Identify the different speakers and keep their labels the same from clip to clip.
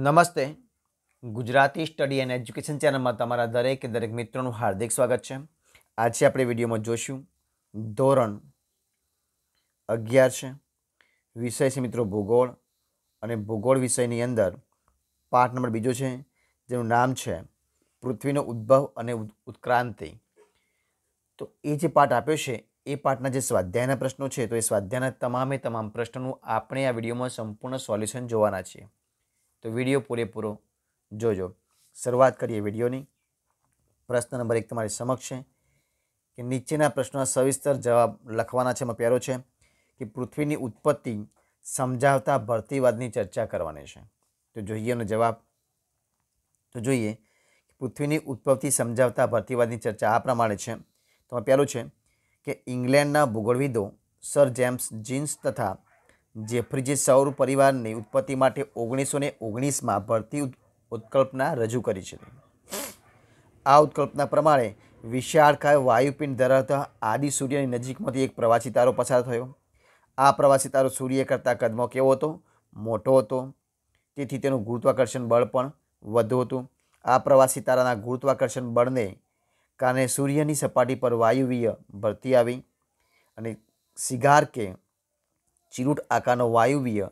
Speaker 1: નમસ્તે Gujarati study and education ચેનલમાં તમારા દરેક દરેક મિત્રોનું હાર્દિક સ્વાગત છે આજે આપણે વિડીયોમાં જોઈશું ધોરણ અગિયાર છે વિષય છે મિત્રો ભૂગોળ અને ભૂગોળ વિષયની અંદર પાઠ નંબર બીજો છે જેનું નામ છે પૃથ્વીનો ઉદ્ભવ અને ઉત્ક્રાંતિ તો એ જે પાઠ આપ્યો છે એ પાઠના જે સ્વાધ્યાયના પ્રશ્નો છે તો એ સ્વાધ્યાયના તમામે તમામ પ્રશ્નોનું આપણે આ વિડીયોમાં સંપૂર્ણ સોલ્યુશન જોવાના છીએ તો વિડીયો પૂરેપૂરો જોજો શરૂઆત કરીએ વિડીયોની પ્રશ્ન નંબર એક તમારી સમક્ષ છે કે નીચેના પ્રશ્નોના સવિસ્તર જવાબ લખવાના છે એમાં પહેલો છે કે પૃથ્વીની ઉત્પત્તિ સમજાવતા ભરતીવાદની ચર્ચા કરવાની છે તો જોઈએ એનો જવાબ તો જોઈએ પૃથ્વીની ઉત્પત્તિ સમજાવતા ભરતીવાદની ચર્ચા આ પ્રમાણે છે તો પહેલું છે કે ઇંગ્લેન્ડના ભૂગોળવિદો સર જેમ્સ જીન્સ તથા જેફ્રીજે સૌર પરિવારની ઉત્પત્તિ માટે ઓગણીસો ને ઓગણીસમાં ભરતી ઉત્કલ્પના રજૂ કરી છે આ ઉત્કલ્પના પ્રમાણે વિશાળકાય વાયુપિંડ ધરાવતા આદિ સૂર્યની નજીકમાંથી એક પ્રવાસી તારો પસાર થયો આ પ્રવાસી તારો સૂર્ય કરતાં કદમો કેવો હતો મોટો હતો તેથી તેનું ગુરુત્વાકર્ષણ બળ પણ વધુ હતું આ પ્રવાસી તારાના ગુરુત્વાકર્ષણ બળને કારણે સૂર્યની સપાટી પર વાયુવીય ભરતી આવી અને સિગાર કે ચિરુટ આકારનો વાયુવ્ય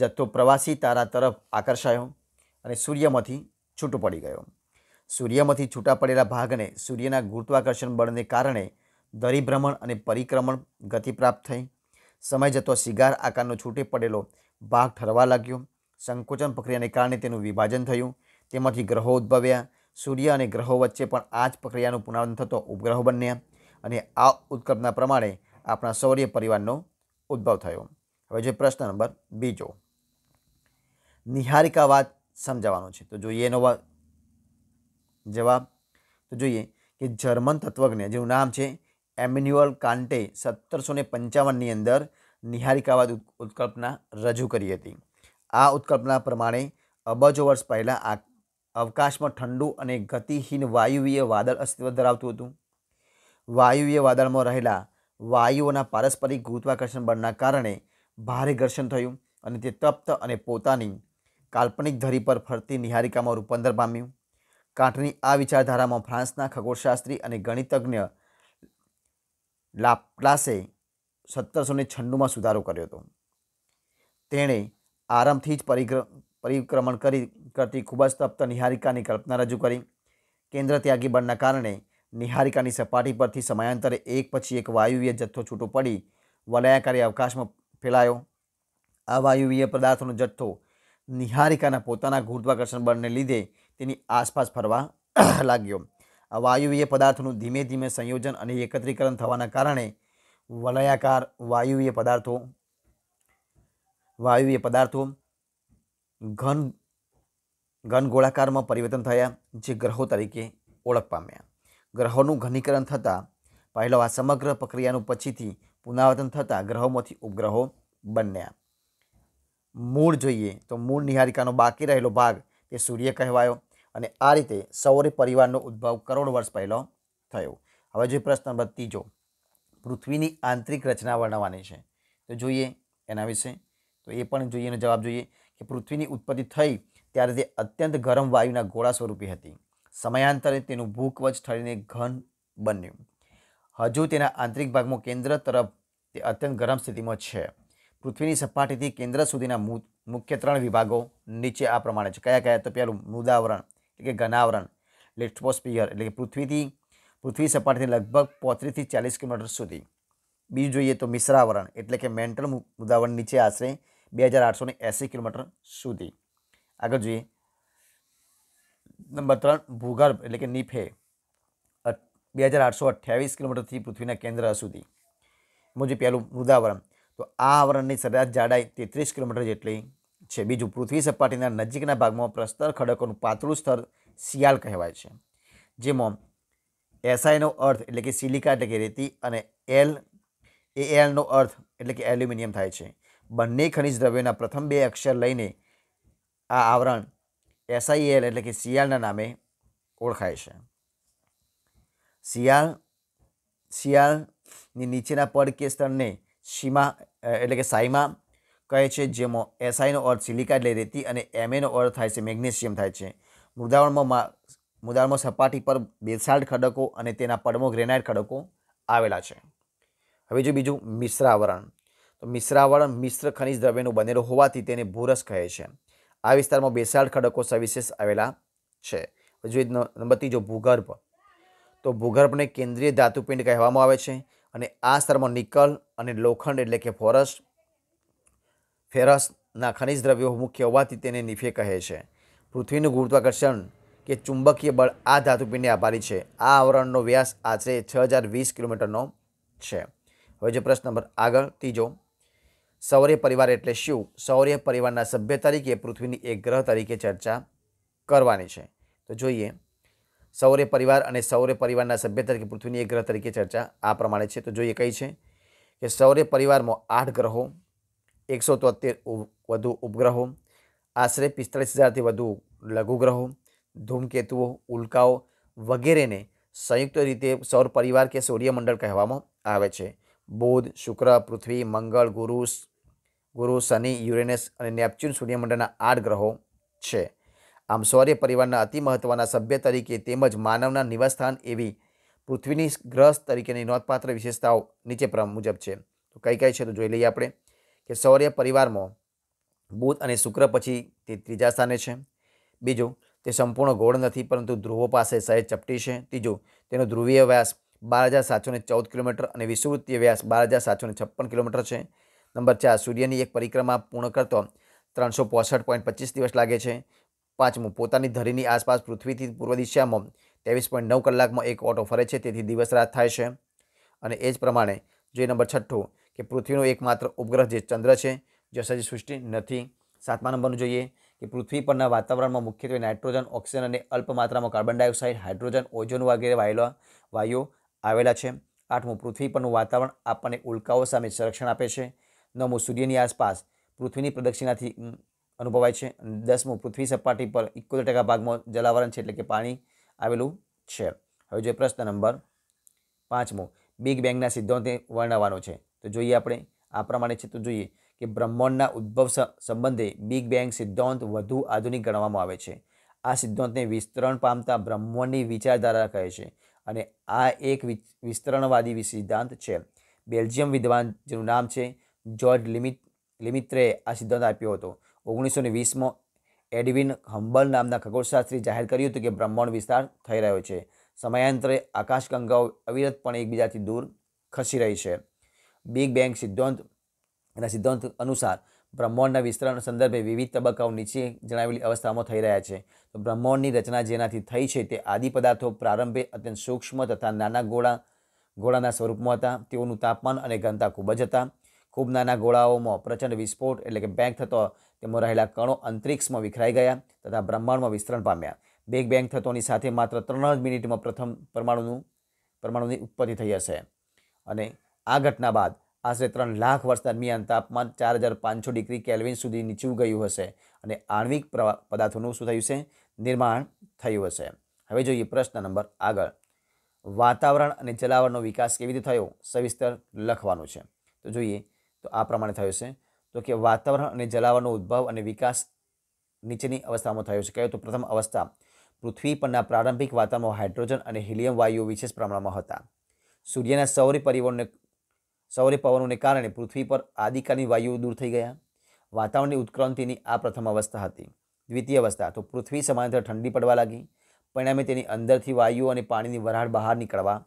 Speaker 1: જથ્થો પ્રવાસી તારા તરફ આકર્ષાયો અને સૂર્યમાંથી છૂટો પડી ગયો સૂર્યમાંથી છૂટા પડેલા ભાગને સૂર્યના ગુરુત્વાકર્ષણ બળને કારણે દરિભ્રમણ અને પરિક્રમણ ગતિ પ્રાપ્ત થઈ સમય જતો સિગાર આકારનો છૂટે પડેલો ભાગ ઠરવા લાગ્યો સંકોચન પ્રક્રિયાને કારણે તેનું વિભાજન થયું તેમાંથી ગ્રહો ઉદ્ભવ્યા સૂર્ય અને ગ્રહો વચ્ચે પણ આ જ પ્રક્રિયાનું પુનરાવર્તન થતો ઉપગ્રહ બન્યા અને આ ઉત્કલ્પના પ્રમાણે આપણા સૌર્ય પરિવારનો ઉદ્ભવ થયો હવે જે પ્રશ્ન નંબર બીજો નિહારિકાવાદ સમજાવવાનો છે તો જોઈએ એનો જવાબ તો જોઈએ કે જર્મન તત્વજ્ઞ જેનું નામ છે એમિન્યુઅલ કાંટે સત્તરસો ને પંચાવનની અંદર નિહારિકાવાદ ઉત્કલ્પના રજૂ કરી હતી આ ઉત્કલ્પના પ્રમાણે અબજો વર્ષ પહેલાં આ અવકાશમાં ઠંડુ અને ગતિહીન વાયુવીય વાદળ અસ્તિત્વ ધરાવતું હતું વાયુવીય વાદળમાં રહેલા વાયુઓના પારસ્પરિક ગુરુત્વાકર્ષણ બળના કારણે ભારે ઘર્ષણ થયું અને તે તપ્ત અને પોતાની કાલ્પનિક ધરી પર ફરતી નિહારિકામાં રૂપાંતર પામ્યું કાંઠની આ વિચારધારામાં ફ્રાન્સના ખગોળશાસ્ત્રી અને ગણિતજ્ઞ લાપ્લાસે સત્તરસો ને છન્નુંમાં સુધારો કર્યો હતો તેણે આરંભથી જ પરિગ્ર પરિક્રમણ કરી કરતી ખૂબ જ તપ્ત નિહારિકાની કલ્પના રજૂ કરી કેન્દ્ર ત્યાગી બળના કારણે નિહારિકાની સપાટી પરથી સમયાંતરે એક પછી એક વાયુવીય જથ્થો છૂટો પડી વલયાકારી અવકાશમાં ફેલાયો આ વાયુવીય પદાર્થોનો જથ્થો નિહારિકાના પોતાના ગુરુત્વાકર્ષણ બળને લીધે તેની આસપાસ ફરવા લાગ્યો આ વાયુવીય પદાર્થોનું ધીમે ધીમે સંયોજન અને એકત્રીકરણ થવાના કારણે વલયાકાર વાયુવીય પદાર્થો વાયુવીય પદાર્થો ઘન ઘન ગોળાકારમાં પરિવર્તન થયા જે ગ્રહો તરીકે ઓળખ પામ્યા ગ્રહોનું ઘનીકરણ થતાં પહેલો આ સમગ્ર પ્રક્રિયાનું પછીથી પુનરાવર્તન થતાં ગ્રહોમાંથી ઉપગ્રહો બન્યા મૂળ જોઈએ તો મૂળ નિહારિકાનો બાકી રહેલો ભાગ તે સૂર્ય કહેવાયો અને આ રીતે સૌર પરિવારનો ઉદ્ભવ કરોડ વર્ષ પહેલો થયો હવે જે પ્રશ્ન નંબર ત્રીજો પૃથ્વીની આંતરિક રચના વર્ણવાની છે તો જોઈએ એના વિશે તો એ પણ જોઈએ જવાબ જોઈએ કે પૃથ્વીની ઉત્પત્તિ થઈ ત્યારે તે અત્યંત ગરમ વાયુના ગોળા સ્વરૂપી હતી સમયાંતરે તેનું ભૂકવચ ઠરીને ઘન બન્યું હજુ તેના આંતરિક ભાગમાં કેન્દ્ર તરફ તે અત્યંત ગરમ સ્થિતિમાં છે પૃથ્વીની સપાટીથી કેન્દ્ર સુધીના મુખ્ય ત્રણ વિભાગો નીચે આ પ્રમાણે છે કયા કયા તો પહેલું મૃદાવરણ એટલે કે ઘનાવરણ લેટ્રોસ્પિયર એટલે કે પૃથ્વીથી પૃથ્વી સપાટીથી લગભગ પોત્રીસથી ચાલીસ કિલોમીટર સુધી બીજું જોઈએ તો મિશ્રાવરણ એટલે કે મેન્ટલ મૃદાવરણ નીચે આશરે બે હજાર આઠસો ને એંસી કિલોમીટર સુધી આગળ જોઈએ નંબર ત્રણ ભૂગર્ભ એટલે કે નીફે બે હજાર આઠસો અઠ્યાવીસ કિલોમીટરથી પૃથ્વીના કેન્દ્ર સુધી મુજબ પહેલું મૃદાવરણ તો આ આવરણની સરેરાશ જાડાઈ તેત્રીસ કિલોમીટર જેટલી છે બીજું પૃથ્વી સપાટીના નજીકના ભાગમાં પ્રસ્તર ખડકોનું પાતળું સ્તર શિયાલ કહેવાય છે જેમાં એસઆઈનો અર્થ એટલે કે સિલિકા એટલે કે રેતી અને એલ એ એલનો અર્થ એટલે કે એલ્યુમિનિયમ થાય છે બંને ખનિજ દ્રવ્યોના પ્રથમ બે અક્ષર લઈને આ આવરણ એસઆઈએલ એટલે કે શિયાળના નામે ઓળખાય છે શિયાળ શિયાળની નીચેના પડ કે સ્તરને સીમા એટલે કે સાઈમા કહે છે જેમાં એસઆઈનો અર્થ સિલિકા એટલે રેતી અને એમએનો અર્થ થાય છે મેગ્નેશિયમ થાય છે મૃદાવણમાં મૃદાવણમાં સપાટી પર બેસાલ્ટ ખડકો અને તેના પડમો ગ્રેનાઇટ ખડકો આવેલા છે હવે જો બીજું મિશ્રાવરણ તો મિશ્રાવરણ મિશ્ર ખનિજ દ્રવ્યનું બનેલું હોવાથી તેને ભૂરસ કહે છે આ વિસ્તારમાં બેસાડ ખડકો સવિશેષ આવેલા છે હજુ નંબર ત્રીજો ભૂગર્ભ તો ભૂગર્ભને કેન્દ્રીય ધાતુપિંડ કહેવામાં આવે છે અને આ સ્તરમાં નિકલ અને લોખંડ એટલે કે ફોરસ્ટ ફેરસના ખનિજ દ્રવ્યો મુખ્ય હોવાથી તેને નિફે કહે છે પૃથ્વીનું ગુરુત્વાકર્ષણ કે ચુંબકીય બળ આ ધાતુપિંડને આભારી છે આ આવરણનો વ્યાસ આશરે છ હજાર વીસ કિલોમીટરનો છે હવે જે પ્રશ્ન નંબર આગળ ત્રીજો સૌર્ય પરિવાર એટલે શું સૌર્ય પરિવારના સભ્ય તરીકે પૃથ્વીની એક ગ્રહ તરીકે ચર્ચા કરવાની છે તો જોઈએ સૌર્ય પરિવાર અને સૌર્ય પરિવારના સભ્ય તરીકે પૃથ્વીની એક ગ્રહ તરીકે ચર્ચા આ પ્રમાણે છે તો જોઈએ કઈ છે કે સૌર્ય પરિવારમાં આઠ ગ્રહો એકસો તોતેર વધુ ઉપગ્રહો આશરે પિસ્તાળીસ હજારથી વધુ લઘુગ્રહો ધૂમકેતુઓ ઉલ્કાઓ વગેરેને સંયુક્ત રીતે સૌર પરિવાર કે સૂર્યમંડળ કહેવામાં આવે છે બુધ શુક્ર પૃથ્વી મંગળ ગુરુ ગુરુ શનિ યુરેનસ અને નેપચ્યુન સૂર્યમંડળના આઠ ગ્રહો છે આમ સૌર્ય પરિવારના અતિ મહત્ત્વના સભ્ય તરીકે તેમજ માનવના નિવાસસ્થાન એવી પૃથ્વીની ગ્રહ તરીકેની નોંધપાત્ર વિશેષતાઓ નીચે મુજબ છે તો કઈ કઈ છે તો જોઈ લઈએ આપણે કે સૌર્ય પરિવારમાં બુધ અને શુક્ર પછી તે ત્રીજા સ્થાને છે બીજું તે સંપૂર્ણ ગોળ નથી પરંતુ ધ્રુવો પાસે સહેજ ચપટી છે ત્રીજું તેનો ધ્રુવીય વ્યાસ બાર હજાર સાતસો ચૌદ કિલોમીટર અને વિષુવૃત્તીય વ્યાસ બાર હજાર સાતસો છપ્પન કિલોમીટર છે નંબર ચાર સૂર્યની એક પરિક્રમા પૂર્ણ કરતો ત્રણસો પોસઠ પોઈન્ટ પચીસ દિવસ લાગે છે પાંચમું પોતાની ધરીની આસપાસ પૃથ્વીથી પૂર્વ દિશામાં ત્રેવીસ પોઈન્ટ નવ કલાકમાં એક ઓટો ફરે છે તેથી દિવસ રાત થાય છે અને એ જ પ્રમાણે જે નંબર છઠ્ઠું કે પૃથ્વીનો એકમાત્ર ઉપગ્રહ જે ચંદ્ર છે જે સજી સૃષ્ટિ નથી સાતમા નંબરનું જોઈએ કે પૃથ્વી પરના વાતાવરણમાં મુખ્યત્વે નાઇટ્રોજન ઓક્સિજન અને અલ્પ માત્રામાં કાર્બન ડાયોક્સાઇડ હાઇડ્રોજન ઓઝોન વગેરે વાયેલા વાયુઓ આવેલા છે આઠમું પૃથ્વી પરનું વાતાવરણ આપણને ઉલ્કાઓ સામે સંરક્ષણ આપે છે નવમું સૂર્યની આસપાસ પૃથ્વીની પ્રદક્ષિણાથી અનુભવાય છે દસમું પૃથ્વી સપાટી પર ઇકોતેર ટકા ભાગમાં જલાવરણ છે એટલે કે પાણી આવેલું છે હવે જોઈએ પ્રશ્ન નંબર પાંચમો બિગ બેંગના સિદ્ધાંતને વર્ણવવાનો છે તો જોઈએ આપણે આ પ્રમાણે છે તો જોઈએ કે બ્રહ્માંડના ઉદ્ભવ સંબંધે બિગ બેંગ સિદ્ધાંત વધુ આધુનિક ગણવામાં આવે છે આ સિદ્ધાંતને વિસ્તરણ પામતા બ્રહ્માંડની વિચારધારા કહે છે અને આ એક વિસ્તરણવાદી સિદ્ધાંત છે બેલ્જિયમ વિદ્વાન જેનું નામ છે જ્યોર્જ લિમિત લિમિત્રે આ સિદ્ધાંત આપ્યો હતો ઓગણીસો ને વીસમાં એડવિન હંબલ નામના ખગોળશાસ્ત્રી જાહેર કર્યું હતું કે બ્રહ્માંડ વિસ્તાર થઈ રહ્યો છે સમયાંતરે આકાશગંગાઓ અવિરતપણે એકબીજાથી દૂર ખસી રહી છે બિગ બેંગ સિદ્ધાંત એના સિદ્ધાંત અનુસાર બ્રહ્માંડના વિસ્તરણ સંદર્ભે વિવિધ તબક્કાઓ નીચે જણાવેલી અવસ્થામાં થઈ રહ્યા છે તો બ્રહ્માંડની રચના જેનાથી થઈ છે તે આદિ પદાર્થો પ્રારંભે અત્યંત સૂક્ષ્મ તથા નાના ગોળા ગોળાના સ્વરૂપમાં હતા તેઓનું તાપમાન અને ઘનતા ખૂબ જ હતા ખૂબ નાના ગોળાઓમાં પ્રચંડ વિસ્ફોટ એટલે કે બેંગ થતો તેમાં રહેલા કણો અંતરિક્ષમાં વિખરાઈ ગયા તથા બ્રહ્માંડમાં વિસ્તરણ પામ્યા બેગ બેંક થતોની સાથે માત્ર ત્રણ જ મિનિટમાં પ્રથમ પરમાણુનું પરમાણુની ઉત્પત્તિ થઈ હશે અને આ ઘટના બાદ આશરે ત્રણ લાખ વર્ષ દરમિયાન તાપમાન ચાર હજાર પાંચસો ડિગ્રી કેલ્વિન સુધી નીચું ગયું હશે અને આણ્વિક પદાર્થોનું શું થયું છે નિર્માણ થયું હશે હવે જોઈએ પ્રશ્ન નંબર આગળ વાતાવરણ અને જલાવરણનો વિકાસ કેવી રીતે થયો સવિસ્તર લખવાનું છે તો જોઈએ તો આ પ્રમાણે થયો છે તો કે વાતાવરણ અને જલાવરનો ઉદ્ભવ અને વિકાસ નીચેની અવસ્થામાં થયો છે કયો તો પ્રથમ અવસ્થા પૃથ્વી પરના પ્રારંભિક વાતાવરણમાં હાઇડ્રોજન અને હિલિયમ વાયુઓ વિશેષ પ્રમાણમાં હતા સૂર્યના સૌર્ય પરિવહનને સૌર્ય પવનોને કારણે પૃથ્વી પર આદિકાની વાયુઓ દૂર થઈ ગયા વાતાવરણની ઉત્ક્રાંતિની આ પ્રથમ અવસ્થા હતી દ્વિતીય અવસ્થા તો પૃથ્વી સમાંતર ઠંડી પડવા લાગી પરિણામે તેની અંદરથી વાયુ અને પાણીની વરાળ બહાર નીકળવા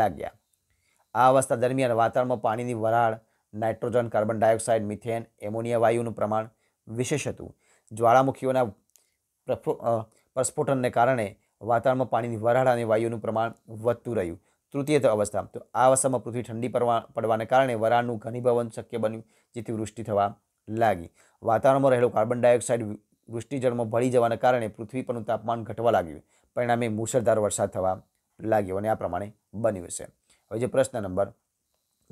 Speaker 1: લાગ્યા આ અવસ્થા દરમિયાન વાતાવરણમાં પાણીની વરાળ nitrogen carbon dioxide methane ammonia વાયુનું પ્રમાણ વિશેષ હતું જ્વાળામુખીઓના પ્રસ્ફોટનને કારણે વાતાવરણમાં પાણીની વરાળ અને વાયુનું પ્રમાણ વધતું રહ્યું તૃતીય અવસ્થા તો આ અવસ્થામાં પૃથ્વી ઠંડી પડવા પડવાને કારણે વરાળનું ઘનીભવન શક્ય બન્યું જેથી વૃષ્ટિ થવા લાગી વાતાવરણમાં રહેલો કાર્બન ડાયોક્સાઇડ વૃષ્ટિજળમાં ભળી જવાના કારણે પૃથ્વી પરનું તાપમાન ઘટવા લાગ્યું પરિણામે મુસળધાર વરસાદ થવા લાગ્યો અને આ પ્રમાણે બન્યું છે હવે જે પ્રશ્ન નંબર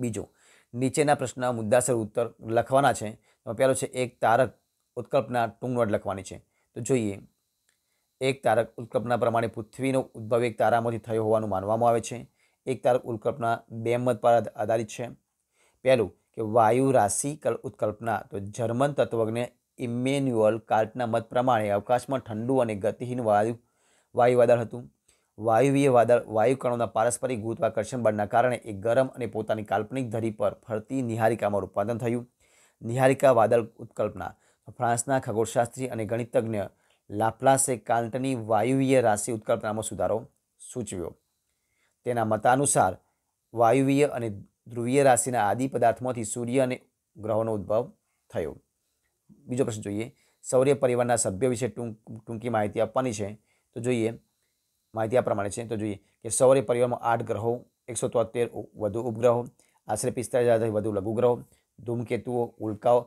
Speaker 1: બીજો નીચેના પ્રશ્ન મુદ્દાસર ઉત્તર લખવાના છે એમાં પહેલો છે એક તારક ઉત્કલ્પના ટૂંગવટ લખવાની છે તો જોઈએ એક તારક ઉત્કલ્પના પ્રમાણે પૃથ્વીનો ઉદ્ભવ એક તારામાંથી થયો હોવાનું માનવામાં આવે છે એક તારક ઉત્કલ્પના બે મત પર આધારિત છે પહેલું કે વાયુ રાશિ ઉત્કલ્પના તો જર્મન તત્વજ્ઞ ઇમેન્યુઅલ કાર્ટના મત પ્રમાણે અવકાશમાં ઠંડુ અને ગતિહીન વાયુ વાયુ વાદળ હતું વાયુવીય વાદળ વાયુ કણોના પારસ્પરિક ગુરુત્વાકર્ષણ બળના કારણે એક ગરમ અને પોતાની કાલ્પનિક ધરી પર ફરતી નિહારિકામાં રૂપાંતર થયું નિહારિકા વાદળ ઉત્કલ્પના ફ્રાન્સના ખગોળશાસ્ત્રી અને ગણિતજ્ઞ લાપ્લાસે કાલ્ટની વાયુવીય રાશિ ઉત્કલ્પનામાં સુધારો સૂચવ્યો તેના મતાનુસાર વાયુવીય અને ધ્રુવીય રાશિના આદિ પદાર્થમાંથી સૂર્ય અને ગ્રહોનો ઉદ્ભવ થયો બીજો પ્રશ્ન જોઈએ સૌર્ય પરિવારના સભ્ય વિશે ટૂંક ટૂંકી માહિતી આપવાની છે તો જોઈએ માહિતી આ પ્રમાણે છે તો જોઈએ કે સૌર્ય પરિવારમાં આઠ ગ્રહો એકસો તોતેર વધુ ઉપગ્રહો આશરે પિસ્તાળીસ હજારથી વધુ લઘુગ્રહો ધૂમકેતુઓ ઉલ્કાઓ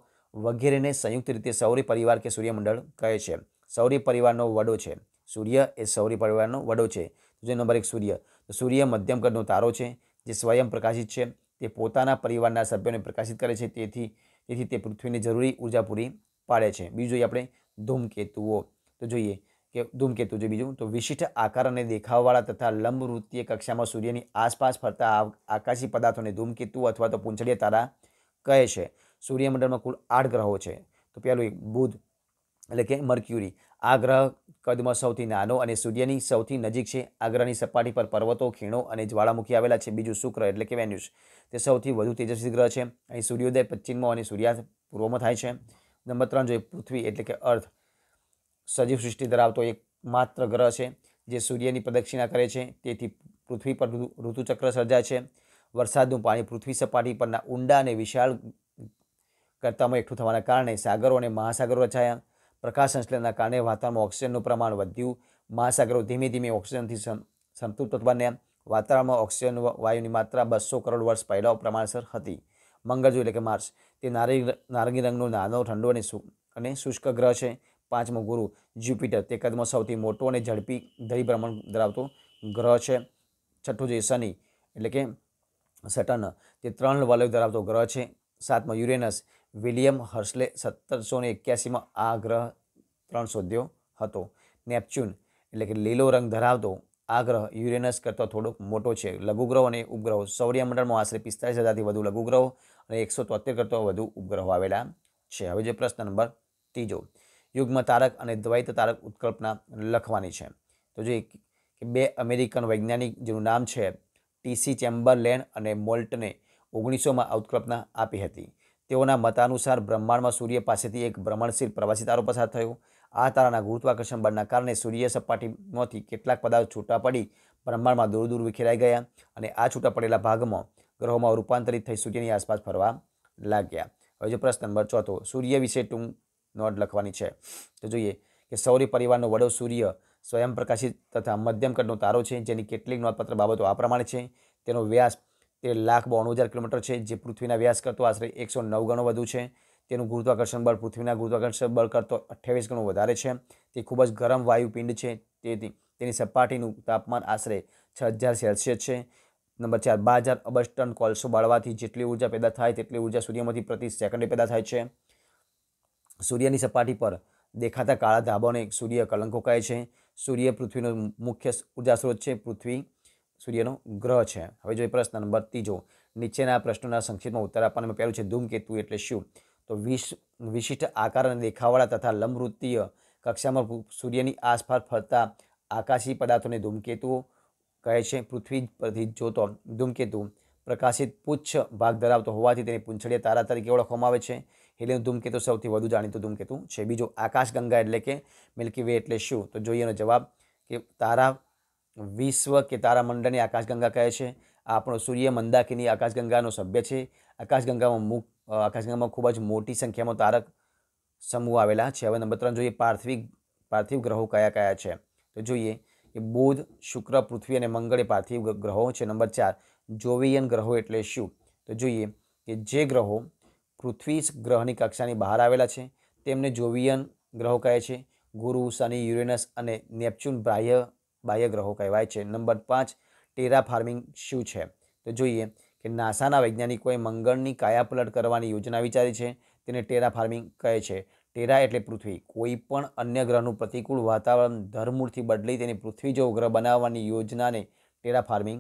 Speaker 1: વગેરેને સંયુક્ત રીતે સૌર્ય પરિવાર કે સૂર્યમંડળ કહે છે સૌર્ય પરિવારનો વડો છે સૂર્ય એ સૌર્ય પરિવારનો વડો છે જે નંબર એક સૂર્ય તો સૂર્ય મધ્યમ કદનો તારો છે જે સ્વયં પ્રકાશિત છે તે પોતાના પરિવારના સભ્યોને પ્રકાશિત કરે છે તેથી તેથી તે પૃથ્વીને જરૂરી ઉર્જા પૂરી પાડે છે બીજું જોઈએ આપણે ધૂમકેતુઓ તો જોઈએ કે ધૂમકેતુ છે બીજું તો વિશિષ્ટ આકાર અને દેખાવવાળા તથા લંબવૃત્તીય કક્ષામાં સૂર્યની આસપાસ ફરતા આકાશી પદાર્થોને ધૂમકેતુ અથવા તો પૂંછડિયા તારા કહે છે સૂર્યમંડળમાં કુલ આઠ ગ્રહો છે તો પહેલું એક બુધ એટલે કે મર્ક્યુરી આ ગ્રહ કદમાં સૌથી નાનો અને સૂર્યની સૌથી નજીક છે આ ગ્રહની સપાટી પર પર્વતો ખીણો અને જ્વાળામુખી આવેલા છે બીજું શુક્ર એટલે કે વેન્યુસ તે સૌથી વધુ તેજસ્વી ગ્રહ છે અહીં સૂર્યોદય પશ્ચિમમાં અને સૂર્યાસ્ત પૂર્વમાં થાય છે નંબર ત્રણ જોઈએ પૃથ્વી એટલે કે અર્થ સજીવ સૃષ્ટિ ધરાવતો એક માત્ર ગ્રહ છે જે સૂર્યની પ્રદક્ષિણા કરે છે તેથી પૃથ્વી પર ઋતુચક્ર સર્જાય છે વરસાદનું પાણી પૃથ્વી સપાટી પરના ઊંડા અને વિશાળ કરતામાં એકઠું થવાના કારણે સાગરો અને મહાસાગરો રચાયા પ્રકાશ સંશ્લેષણના કારણે વાતાવરણમાં ઓક્સિજનનું પ્રમાણ વધ્યું મહાસાગરો ધીમે ધીમે ઓક્સિજનથી સંતૃપ્ત બન્યા વાતાવરણમાં ઓક્સિજન વાયુની માત્રા બસો કરોડ વર્ષ પહેલાં પ્રમાણસર હતી મંગળજુ એટલે કે માર્સ તે નારી નારંગી રંગનો નાનો ઠંડો અને અને શુષ્ક ગ્રહ છે પાંચમો ગુરુ જ્યુપિટર તે કદમાં સૌથી મોટો અને ઝડપી ધરીભ્રમણ ધરાવતો ગ્રહ છે છઠ્ઠું જે શનિ એટલે કે સટન તે ત્રણ વલય ધરાવતો ગ્રહ છે સાતમો યુરેનસ વિલિયમ હર્સલે સત્તરસો ને એક્યાસીમાં આ ગ્રહ ત્રણ શોધ્યો હતો નેપચ્યુન એટલે કે લીલો રંગ ધરાવતો આ ગ્રહ યુરેનસ કરતાં થોડોક મોટો છે લઘુગ્રહો અને ઉપગ્રહો સૌર્યમંડળમાં આશરે પિસ્તાલીસ હજારથી વધુ લઘુગ્રહો અને એકસો તોતેર કરતાં વધુ ઉપગ્રહો આવેલા છે હવે જે પ્રશ્ન નંબર ત્રીજો યુગ્મ તારક અને દ્વૈત તારક ઉત્કલ્પના લખવાની છે તો જોઈએ કે બે અમેરિકન વૈજ્ઞાનિક જેનું નામ છે ટીસી ચેમ્બરલેન અને મોલ્ટને ઓગણીસોમાં ઉત્કલ્પના આપી હતી તેઓના મતાનુસાર બ્રહ્માંડમાં સૂર્ય પાસેથી એક ભ્રમણશીલ પ્રવાસી તારો પસાર થયો આ તારાના ગુરુત્વાકર્ષણ બળના કારણે સૂર્ય સપાટીમાંથી કેટલાક પદાર્થ છૂટા પડી બ્રહ્માંડમાં દૂર દૂર વિખેરાઈ ગયા અને આ છૂટા પડેલા ભાગમાં ગ્રહોમાં રૂપાંતરિત થઈ સૂર્યની આસપાસ ફરવા લાગ્યા હવે જો પ્રશ્ન નંબર ચોથો સૂર્ય વિશે ટૂંક નોંધ લખવાની છે તો જોઈએ કે સૌરી પરિવારનો વડો સૂર્ય સ્વયં પ્રકાશિત તથા મધ્યમ કદનો તારો છે જેની કેટલીક નોંધપાત્ર બાબતો આ પ્રમાણે છે તેનો વ્યાસ તે લાખ બાણું હજાર કિલોમીટર છે જે પૃથ્વીના વ્યાસ કરતો આશરે એકસો નવ ગણો વધુ છે તેનું ગુરુત્વાકર્ષણ બળ પૃથ્વીના ગુરુત્વાકર્ષણ બળ કરતો અઠ્યાવીસ ગણો વધારે છે તે ખૂબ જ ગરમ વાયુપિંડ છે તેથી તેની સપાટીનું તાપમાન આશરે છ હજાર સેલ્સિયસ છે નંબર ચાર બાર હજાર અબજ કોલસો બાળવાથી જેટલી ઉર્જા પેદા થાય તેટલી ઉર્જા સૂર્યમાંથી પ્રતિ સેકન્ડે પેદા થાય છે સૂર્યની સપાટી પર દેખાતા કાળા ધાબાને સૂર્ય કલંકો કહે છે સૂર્ય પૃથ્વીનો મુખ્ય ઉર્જા સ્ત્રોત છે પૃથ્વી સૂર્યનો ગ્રહ છે હવે જોઈએ પ્રશ્ન નંબર ત્રીજો નીચેના પ્રશ્નોના સંક્ષિપ્તમાં ઉત્તર આપવાનું પહેલું છે ધૂમકેતુ એટલે શું તો વિશ વિશિષ્ટ આકાર અને દેખાવાળા તથા લંબવૃત્તીય કક્ષામાં સૂર્યની આસપાસ ફરતા આકાશી પદાર્થોને ધૂમકેતુઓ કહે છે પૃથ્વી પરથી જોતો ધૂમકેતુ પ્રકાશિત પુચ્છ ભાગ ધરાવતો હોવાથી તેને પૂંછડીયા તારા તરીકે ઓળખવામાં આવે છે હિલિયમ ધૂમકેતુ સૌથી વધુ જાણીતું ધૂમકેતુ છે બીજો આકાશગંગા એટલે કે મિલ્કી વે એટલે શું તો જોઈએ એનો જવાબ કે તારા વિશ્વ કે તારામંડળની આકાશગંગા કહે છે આ આપણો સૂર્ય મંદાકિની આકાશગંગાનો સભ્ય છે આકાશગંગામાં મુક આકાશગંગામાં ખૂબ જ મોટી સંખ્યામાં તારક સમૂહ આવેલા છે હવે નંબર ત્રણ જોઈએ પાર્થિવ પાર્થિવ ગ્રહો કયા કયા છે તો જોઈએ કે બુધ શુક્ર પૃથ્વી અને મંગળ એ પાર્થિવ ગ્રહો છે નંબર ચાર જોવિયન ગ્રહો એટલે શું તો જોઈએ કે જે ગ્રહો પૃથ્વી ગ્રહની કક્ષાની બહાર આવેલા છે તેમને જોવિયન ગ્રહો કહે છે ગુરુ શનિ યુરેનસ અને નેપચ્યુન બાહ્ય બાહ્ય ગ્રહો કહેવાય છે નંબર પાંચ ટેરા ફાર્મિંગ શું છે તો જોઈએ કે નાસાના વૈજ્ઞાનિકોએ મંગળની કાયાપલટ કરવાની યોજના વિચારી છે તેને ટેરા ફાર્મિંગ કહે છે ટેરા એટલે પૃથ્વી કોઈ પણ અન્ય ગ્રહનું પ્રતિકૂળ વાતાવરણ ધરમૂળથી બદલી તેને પૃથ્વી જેવો ગ્રહ બનાવવાની યોજનાને ટેરા ફાર્મિંગ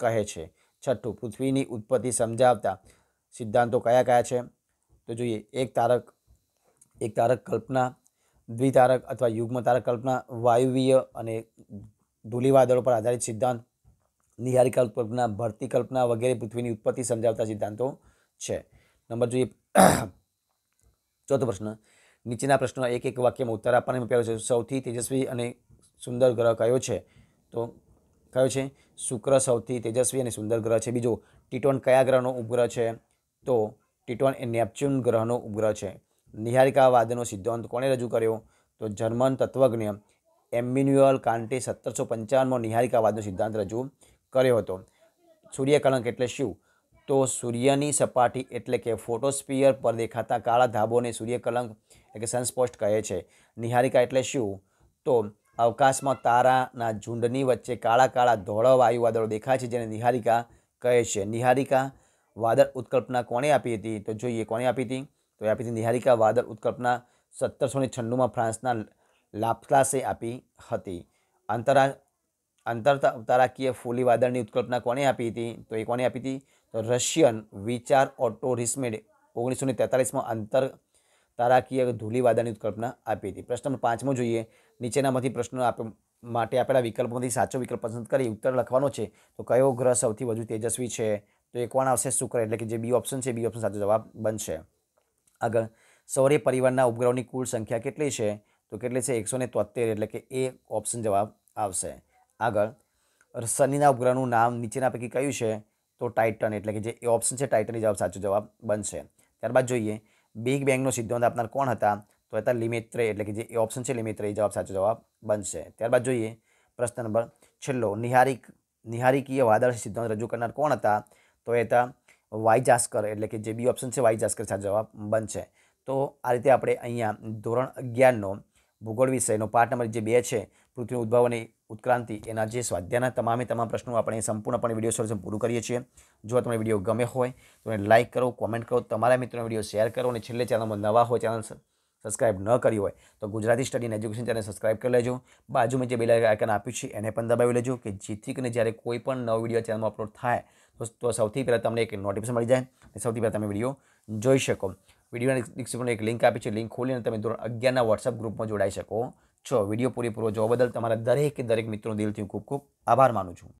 Speaker 1: કહે છે છઠ્ઠું પૃથ્વીની ઉત્પત્તિ સમજાવતા સિદ્ધાંતો કયા કયા છે તો જોઈએ એક તારક એક તારક કલ્પના દ્વિતારક અથવા યુગ્મ તારક કલ્પના વાયુવીય અને ધૂલિવાદળો પર આધારિત સિદ્ધાંત નિહારિકા કલ્પના ભરતી કલ્પના વગેરે પૃથ્વીની ઉત્પત્તિ સમજાવતા સિદ્ધાંતો છે નંબર જોઈએ ચોથો પ્રશ્ન નીચેના પ્રશ્નો એક એક વાક્યમાં ઉત્તર આપવાનો પહેલો છે સૌથી તેજસ્વી અને સુંદર ગ્રહ કયો છે તો કયો છે શુક્ર સૌથી તેજસ્વી અને સુંદર ગ્રહ છે બીજો ટીટોન કયા ગ્રહનો ઉપગ્રહ છે તો ટીટોન એ નેપચ્યુન ગ્રહનો ઉપગ્રહ છે નિહારિકાવાદનો સિદ્ધાંત કોણે રજૂ કર્યો તો જર્મન તત્વજ્ઞ એમ્યુન્યુઅલ કાન્ટે સત્તરસો પંચાવનમાં નિહારિકાવાદનો સિદ્ધાંત રજૂ કર્યો હતો સૂર્યકલંક એટલે શું તો સૂર્યની સપાટી એટલે કે ફોટોસ્પિયર પર દેખાતા કાળા ધાબોને સૂર્યકલંક એટલે કે સનસ્પોસ્ટ કહે છે નિહારિકા એટલે શું તો અવકાશમાં તારાના ઝુંડની વચ્ચે કાળા કાળા વાયુ વાદળો દેખાય છે જેને નિહારિકા કહે છે નિહારિકા વાદળ ઉત્કલ્પના કોણે આપી હતી તો જોઈએ કોણે આપી હતી તો એ આપી હતી નિહારિકા વાદળ ઉત્કલ્પના સત્તરસો ને છન્નુંમાં ફ્રાન્સના લાપ્લાસે આપી હતી અંતરા તારાકીય ફૂલી વાદળની ઉત્કલ્પના કોણે આપી હતી તો એ કોણે આપી હતી તો રશિયન વિચાર ઓટો રિસ્મેડ ઓગણીસો ને તેતાલીસમાં અંતર તારાકીય ધૂલી વાદળની ઉત્કલ્પના આપી હતી પ્રશ્ન પાંચમો જોઈએ નીચેનામાંથી પ્રશ્નો આપ માટે આપેલા વિકલ્પોમાંથી સાચો વિકલ્પ પસંદ કરી ઉત્તર લખવાનો છે તો કયો ગ્રહ સૌથી વધુ તેજસ્વી છે તો એ કોણ આવશે શુક્ર એટલે કે જે બી ઓપ્શન છે બી ઓપ્શન સાચો જવાબ બનશે આગળ સૌર્ય પરિવારના ઉપગ્રહોની કુલ સંખ્યા કેટલી છે તો કેટલી છે એકસો તોતેર એટલે કે એ ઓપ્શન જવાબ આવશે આગળ શનિના ઉપગ્રહનું નામ નીચેના પૈકી કયું છે તો ટાઇટન એટલે કે જે એ ઓપ્શન છે ટાઇટન જવાબ સાચો જવાબ બનશે ત્યારબાદ જોઈએ બિગ બેંગનો સિદ્ધાંત આપનાર કોણ હતા તો હતા લિમિત્રે એટલે કે જે એ ઓપ્શન છે લિમિત્રે એ જવાબ સાચો જવાબ બનશે ત્યારબાદ જોઈએ પ્રશ્ન નંબર છેલ્લો નિહારિક નિહારિકીય વાદળ સિદ્ધાંત રજૂ કરનાર કોણ હતા તો એ હતા વાય જાસ્કર એટલે કે જે બી ઓપ્શન છે વાઈ જાસ્કર સાથે જવાબ બનશે તો આ રીતે આપણે અહીંયા ધોરણ અગિયારનો ભૂગોળ વિષયનો પાઠ નંબર જે બે છે પૃથ્વીનો ઉદ્ભવ અને ઉત્ક્રાંતિ એના જે સ્વાધ્યાયના તમામે તમામ પ્રશ્નો આપણે સંપૂર્ણપણે વિડીયો સોલ્યુશન પૂરું કરીએ છીએ જો તમને વિડીયો ગમે હોય તો એને લાઇક કરો કોમેન્ટ કરો તમારા મિત્રોને વિડીયો શેર કરો અને છેલ્લે ચેનલમાં નવા હોય ચેનલ સબસ્ક્રાઇબ ન કરી હોય તો ગુજરાતી સ્ટડી અને એજ્યુકેશન ચેનલ સબસ્ક્રાઇબ કરી લેજો બાજુમાં જે બે આઇકન આપ્યું છે એને પણ દબાવી લેજો કે જેથી કરીને જ્યારે કોઈ પણ નવો વિડીયો ચેનલમાં અપલોડ થાય તો સૌથી પહેલાં તમને એક નોટિફિકેશન મળી જાય અને સૌથી પહેલાં તમે વિડીયો જોઈ શકો વિડીયોના ડિસ્ક્રિપ્શનમાં એક લિંક આપી છે લિંક ખોલીને તમે ધોરણ અગિયારના વોટ્સઅપ ગ્રુપમાં જોડાઈ શકો છો વિડીયો પૂરેપૂરો જોવા બદલ તમારા દરેકે દરેક મિત્રો દિલથી હું ખૂબ ખૂબ આભાર માનું છું